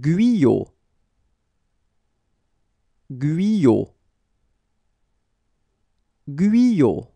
Guillot Guillot Guillot